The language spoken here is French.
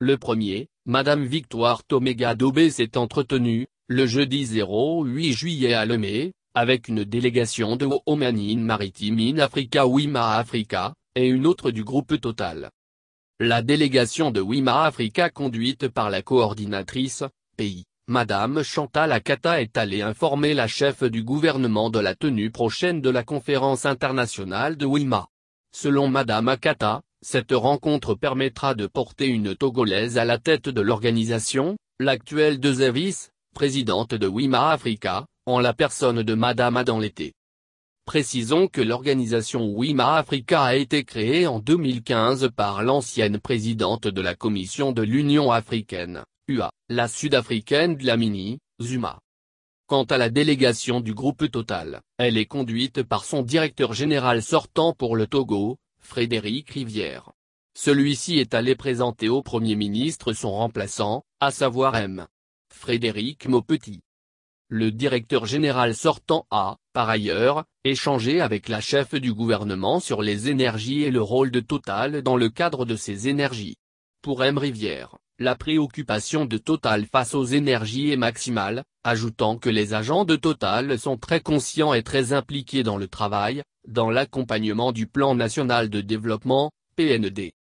Le premier, Madame Victoire Toméga Dobé s'est entretenue, le jeudi 08 juillet à mai, avec une délégation de Omanine Maritime in Africa Wima Africa, et une autre du groupe Total. La délégation de Wima Africa conduite par la coordinatrice, pays, Madame Chantal Akata est allée informer la chef du gouvernement de la tenue prochaine de la conférence internationale de Wima. Selon Madame Akata, cette rencontre permettra de porter une Togolaise à la tête de l'organisation, l'actuelle de présidente de Wima Africa, en la personne de Madame Adam l'été. Précisons que l'organisation Wima Africa a été créée en 2015 par l'ancienne présidente de la Commission de l'Union africaine, UA, la sud-africaine de la Mini, Zuma. Quant à la délégation du groupe Total, elle est conduite par son directeur général sortant pour le Togo, Frédéric Rivière. Celui-ci est allé présenter au Premier ministre son remplaçant, à savoir M. Frédéric Maupetit. Le directeur général sortant a, par ailleurs, échangé avec la chef du gouvernement sur les énergies et le rôle de Total dans le cadre de ces énergies. Pour M. Rivière, la préoccupation de Total face aux énergies est maximale, ajoutant que les agents de Total sont très conscients et très impliqués dans le travail, dans l'accompagnement du Plan National de Développement, PND.